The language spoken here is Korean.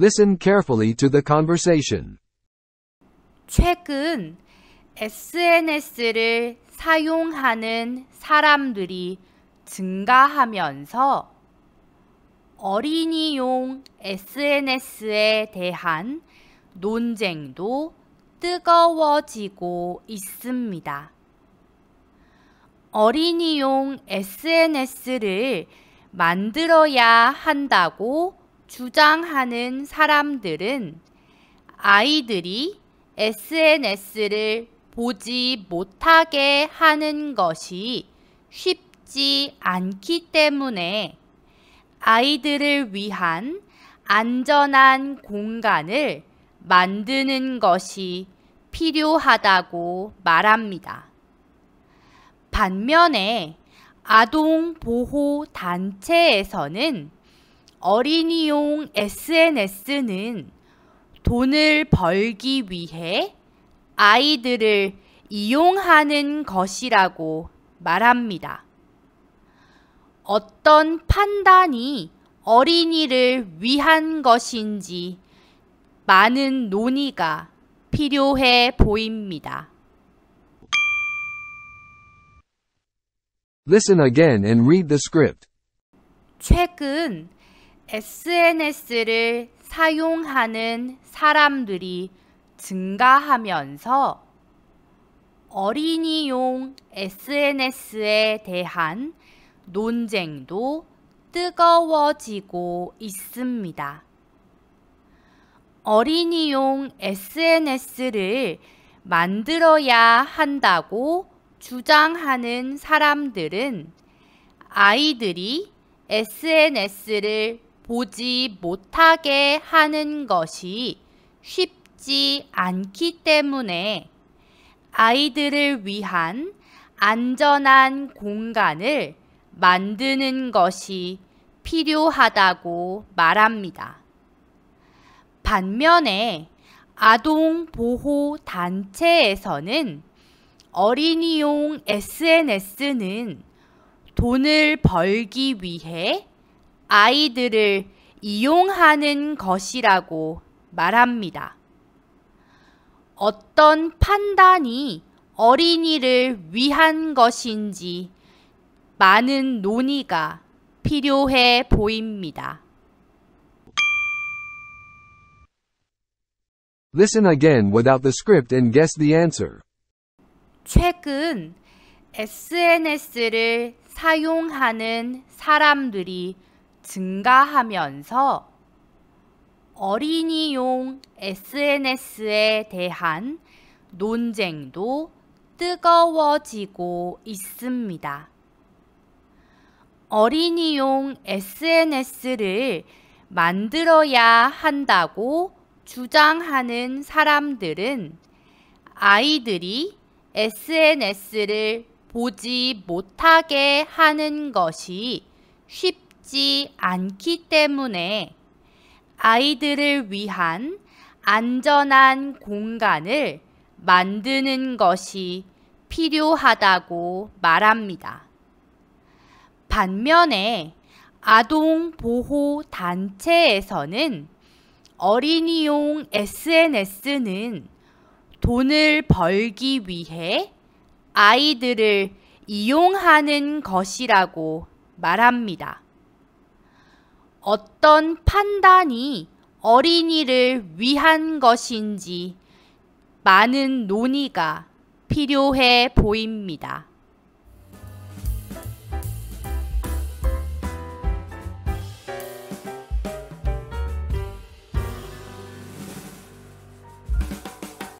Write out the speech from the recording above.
Listen carefully to the conversation. 최근 SNS를 사용하는 사람들이 증가하면서 어린이용 SNS에 대한 논쟁도 뜨거워지고 있습니다. 어린이용 SNS를 만들어야 한다고 주장하는 사람들은 아이들이 SNS를 보지 못하게 하는 것이 쉽지 않기 때문에 아이들을 위한 안전한 공간을 만드는 것이 필요하다고 말합니다. 반면에 아동보호단체에서는 어린이용 SNS는 돈을 벌기 위해 아이들을 이용하는 것이라고 말합니다. 어떤 판단이 어린이를 위한 것인지 많은 논의가 필요해 보입니다. Listen again and read the script. 최근 SNS를 사용하는 사람들이 증가하면서 어린이용 SNS에 대한 논쟁도 뜨거워지고 있습니다. 어린이용 SNS를 만들어야 한다고 주장하는 사람들은 아이들이 SNS를 보지 못하게 하는 것이 쉽지 않기 때문에 아이들을 위한 안전한 공간을 만드는 것이 필요하다고 말합니다. 반면에 아동 보호 단체에서는 어린이용 SNS는 돈을 벌기 위해 아이들을 이용하는 것이라고 말합니다. 어떤 판단이 어린이를 위한 것인지 많은 논의가 필요해 보입니다. Listen again without the script and guess the answer. 최근 SNS를 사용하는 사람들이 증가하면서 어린이용 SNS에 대한 논쟁도 뜨거워지고 있습니다. 어린이용 SNS를 만들어야 한다고 주장하는 사람들은 아이들이 SNS를 보지 못하게 하는 것이 쉽 있지 않기 때문에 아이들을 위한 안전한 공간을 만드는 것이 필요하다고 말합니다. 반면에 아동보호단체에서는 어린이용 SNS는 돈을 벌기 위해 아이들을 이용하는 것이라고 말합니다. 어떤 판단이 어린이를 위한 것인지 많은 논의가 필요해 보입니다.